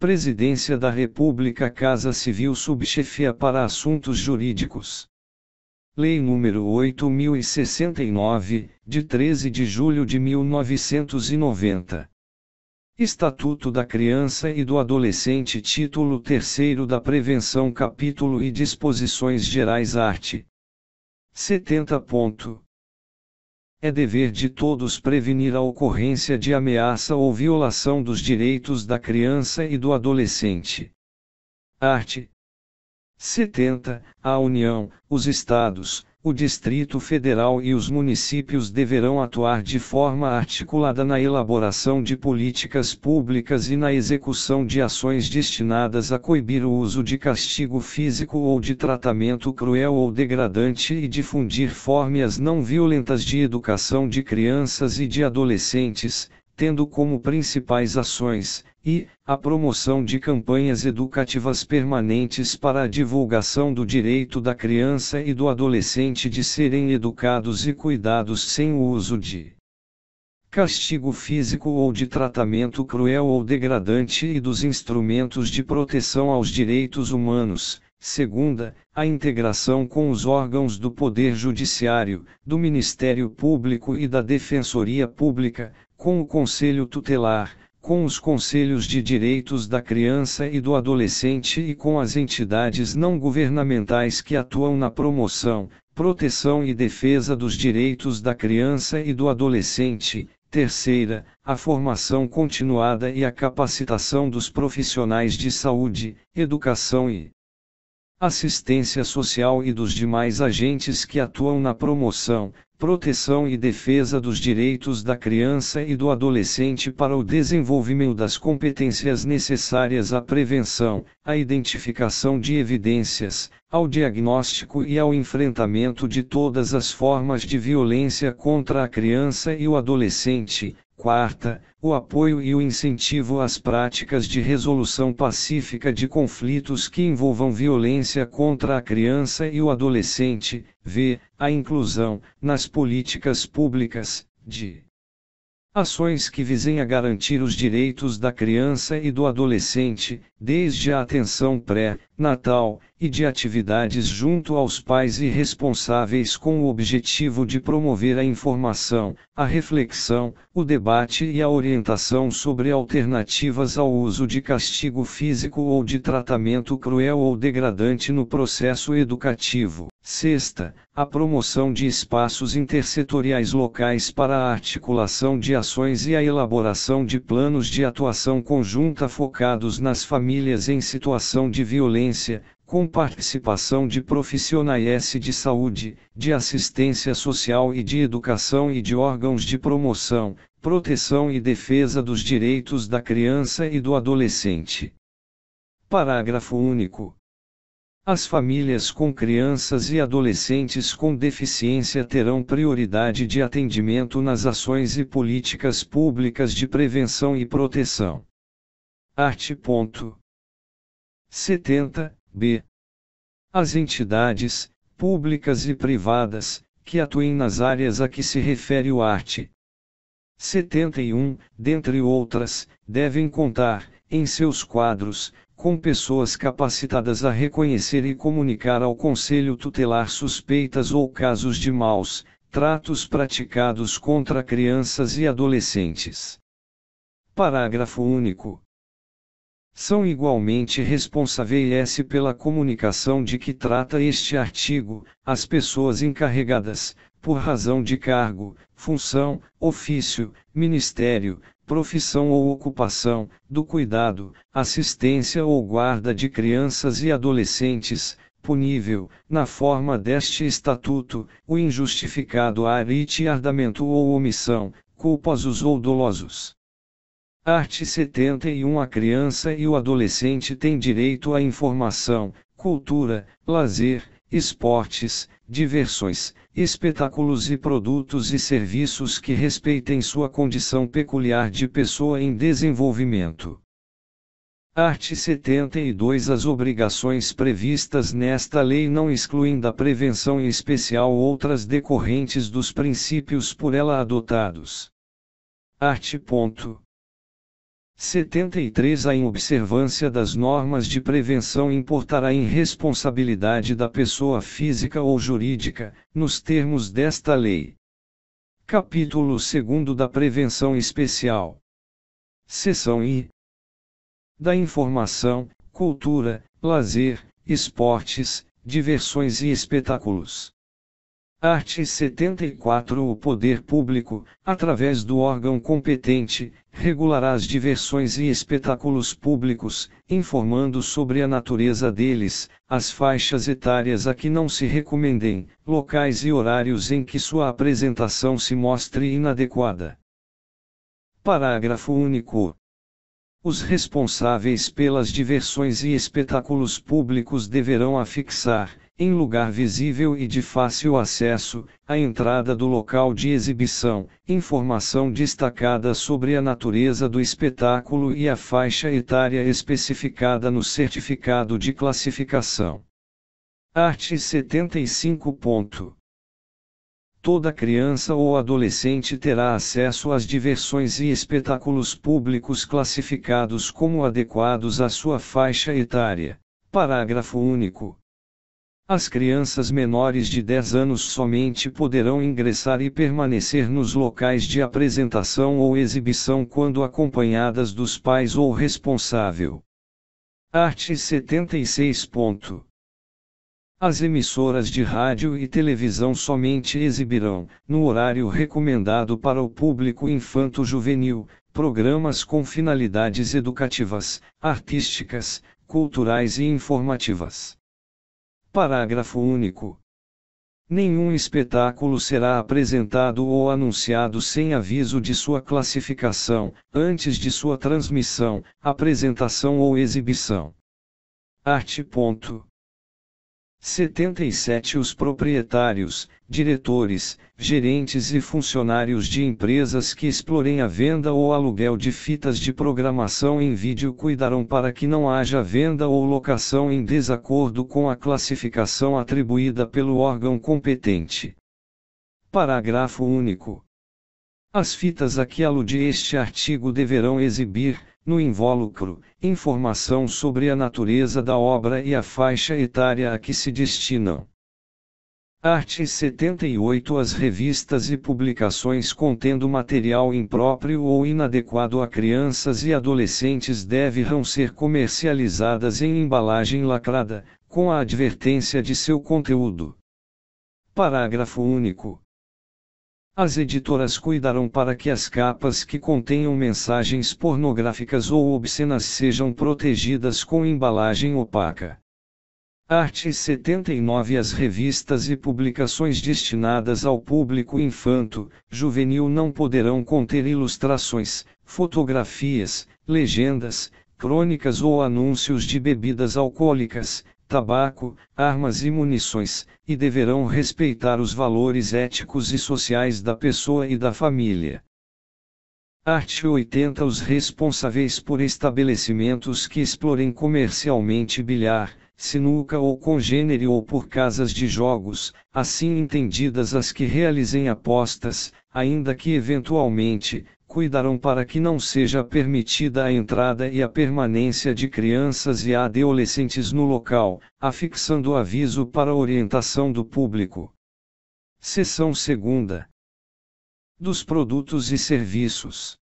Presidência da República Casa Civil Subchefia para Assuntos Jurídicos. Lei nº 8069, de 13 de julho de 1990. Estatuto da Criança e do Adolescente Título 3 da Prevenção Capítulo e Disposições Gerais Art. 70 é dever de todos prevenir a ocorrência de ameaça ou violação dos direitos da criança e do adolescente. Art. 70. A União, os Estados, o Distrito Federal e os municípios deverão atuar de forma articulada na elaboração de políticas públicas e na execução de ações destinadas a coibir o uso de castigo físico ou de tratamento cruel ou degradante e difundir formas não violentas de educação de crianças e de adolescentes tendo como principais ações, e, a promoção de campanhas educativas permanentes para a divulgação do direito da criança e do adolescente de serem educados e cuidados sem o uso de castigo físico ou de tratamento cruel ou degradante e dos instrumentos de proteção aos direitos humanos, Segunda, a integração com os órgãos do Poder Judiciário, do Ministério Público e da Defensoria Pública, com o Conselho Tutelar, com os Conselhos de Direitos da Criança e do Adolescente e com as entidades não governamentais que atuam na promoção, proteção e defesa dos direitos da criança e do adolescente. Terceira, a formação continuada e a capacitação dos profissionais de saúde, educação e assistência social e dos demais agentes que atuam na promoção, proteção e defesa dos direitos da criança e do adolescente para o desenvolvimento das competências necessárias à prevenção, à identificação de evidências, ao diagnóstico e ao enfrentamento de todas as formas de violência contra a criança e o adolescente, Quarta, o apoio e o incentivo às práticas de resolução pacífica de conflitos que envolvam violência contra a criança e o adolescente, v. a inclusão, nas políticas públicas, de ações que visem a garantir os direitos da criança e do adolescente, desde a atenção pré-natal e de atividades junto aos pais e responsáveis com o objetivo de promover a informação, a reflexão, o debate e a orientação sobre alternativas ao uso de castigo físico ou de tratamento cruel ou degradante no processo educativo. Sexta, a promoção de espaços intersetoriais locais para a articulação de ações e a elaboração de planos de atuação conjunta focados nas famílias famílias em situação de violência, com participação de profissionais de saúde, de assistência social e de educação e de órgãos de promoção, proteção e defesa dos direitos da criança e do adolescente. Parágrafo único. As famílias com crianças e adolescentes com deficiência terão prioridade de atendimento nas ações e políticas públicas de prevenção e proteção. Art. 70. B. As entidades, públicas e privadas, que atuem nas áreas a que se refere o art. 71, dentre outras, devem contar, em seus quadros, com pessoas capacitadas a reconhecer e comunicar ao Conselho Tutelar suspeitas ou casos de maus tratos praticados contra crianças e adolescentes. Parágrafo único são igualmente responsáveis pela comunicação de que trata este artigo, as pessoas encarregadas, por razão de cargo, função, ofício, ministério, profissão ou ocupação, do cuidado, assistência ou guarda de crianças e adolescentes, punível, na forma deste estatuto, o injustificado arite e ardamento ou omissão, culposos ou dolosos. Art 71 A criança e o adolescente têm direito à informação, cultura, lazer, esportes, diversões, espetáculos e produtos e serviços que respeitem sua condição peculiar de pessoa em desenvolvimento. Art. 72 As obrigações previstas nesta lei não excluem da prevenção em especial outras decorrentes dos princípios por ela adotados. Art. 73 A inobservância das normas de prevenção importará em responsabilidade da pessoa física ou jurídica, nos termos desta lei. Capítulo 2 da Prevenção Especial. Seção I. Da Informação, Cultura, Lazer, Esportes, Diversões e Espetáculos. Art. 74 O poder público, através do órgão competente, regulará as diversões e espetáculos públicos, informando sobre a natureza deles, as faixas etárias a que não se recomendem, locais e horários em que sua apresentação se mostre inadequada. Parágrafo único. Os responsáveis pelas diversões e espetáculos públicos deverão afixar, em lugar visível e de fácil acesso, a entrada do local de exibição, informação destacada sobre a natureza do espetáculo e a faixa etária especificada no certificado de classificação. Art. 75. Ponto. Toda criança ou adolescente terá acesso às diversões e espetáculos públicos classificados como adequados à sua faixa etária. Parágrafo único. As crianças menores de 10 anos somente poderão ingressar e permanecer nos locais de apresentação ou exibição quando acompanhadas dos pais ou responsável. Art. 76. As emissoras de rádio e televisão somente exibirão, no horário recomendado para o público infanto-juvenil, programas com finalidades educativas, artísticas, culturais e informativas. Parágrafo único. Nenhum espetáculo será apresentado ou anunciado sem aviso de sua classificação, antes de sua transmissão, apresentação ou exibição. Art. Ponto. 77 Os proprietários, diretores, gerentes e funcionários de empresas que explorem a venda ou aluguel de fitas de programação em vídeo cuidarão para que não haja venda ou locação em desacordo com a classificação atribuída pelo órgão competente. Parágrafo único. As fitas a que alude este artigo deverão exibir, no invólucro, informação sobre a natureza da obra e a faixa etária a que se destinam. Arte 78 As revistas e publicações contendo material impróprio ou inadequado a crianças e adolescentes deverão ser comercializadas em embalagem lacrada, com a advertência de seu conteúdo. Parágrafo único. As editoras cuidarão para que as capas que contenham mensagens pornográficas ou obscenas sejam protegidas com embalagem opaca. Arte 79 As revistas e publicações destinadas ao público infanto, juvenil não poderão conter ilustrações, fotografias, legendas, crônicas ou anúncios de bebidas alcoólicas, tabaco, armas e munições, e deverão respeitar os valores éticos e sociais da pessoa e da família. Art. 80 Os responsáveis por estabelecimentos que explorem comercialmente bilhar, sinuca ou congênere ou por casas de jogos, assim entendidas as que realizem apostas, ainda que eventualmente, cuidarão para que não seja permitida a entrada e a permanência de crianças e adolescentes no local, afixando aviso para orientação do público. Seção 2 Dos produtos e serviços.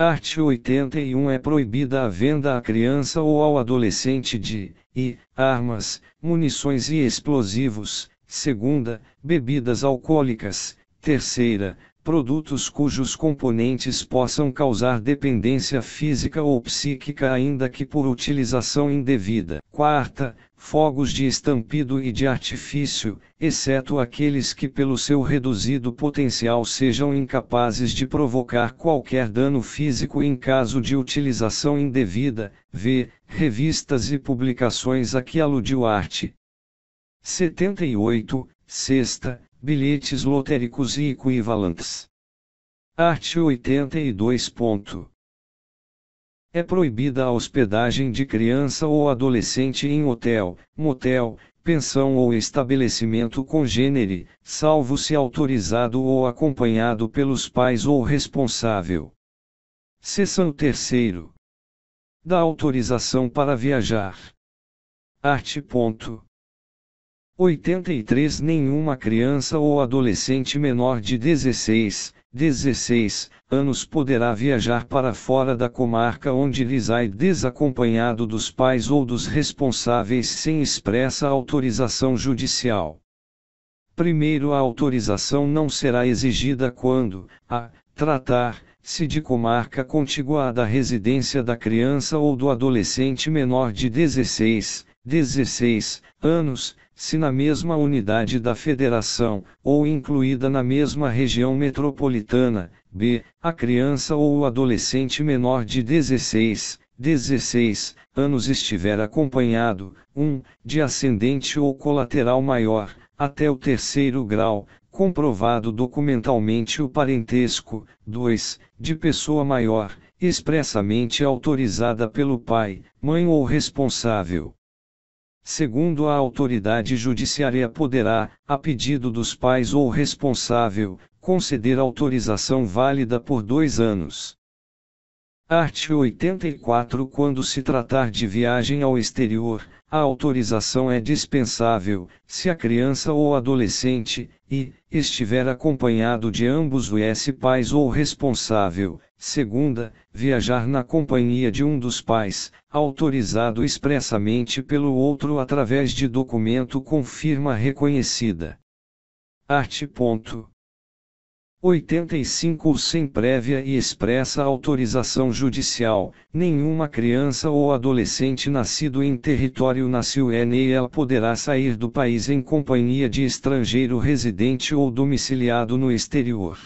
Art 81 é proibida a venda a criança ou ao adolescente de e armas, munições e explosivos. Segunda, bebidas alcoólicas. Terceira, produtos cujos componentes possam causar dependência física ou psíquica, ainda que por utilização indevida. Quarta, fogos de estampido e de artifício, exceto aqueles que, pelo seu reduzido potencial, sejam incapazes de provocar qualquer dano físico em caso de utilização indevida. V. Revistas e publicações a que aludiu Arte. 78. Sexta, bilhetes lotéricos e equivalentes. Art. 82. É proibida a hospedagem de criança ou adolescente em hotel, motel, pensão ou estabelecimento congênere, salvo se autorizado ou acompanhado pelos pais ou responsável. Seção 3. Da autorização para viajar. Art. 83 Nenhuma criança ou adolescente menor de 16, 16 anos poderá viajar para fora da comarca onde reside desacompanhado dos pais ou dos responsáveis sem expressa autorização judicial. Primeiro, a autorização não será exigida quando a tratar se de comarca contígua à da residência da criança ou do adolescente menor de 16, 16 anos se na mesma unidade da federação, ou incluída na mesma região metropolitana, b. a criança ou o adolescente menor de 16, 16 anos estiver acompanhado, 1. Um, de ascendente ou colateral maior, até o terceiro grau, comprovado documentalmente o parentesco, 2. de pessoa maior, expressamente autorizada pelo pai, mãe ou responsável. Segundo a autoridade judiciária poderá, a pedido dos pais ou responsável, conceder autorização válida por dois anos. Art. 84 Quando se tratar de viagem ao exterior, a autorização é dispensável, se a criança ou adolescente, e, estiver acompanhado de ambos os pais ou responsável. Segunda, viajar na companhia de um dos pais, autorizado expressamente pelo outro através de documento com firma reconhecida. Art. 85 sem prévia e expressa autorização judicial, nenhuma criança ou adolescente nascido em território nacional poderá sair do país em companhia de estrangeiro residente ou domiciliado no exterior.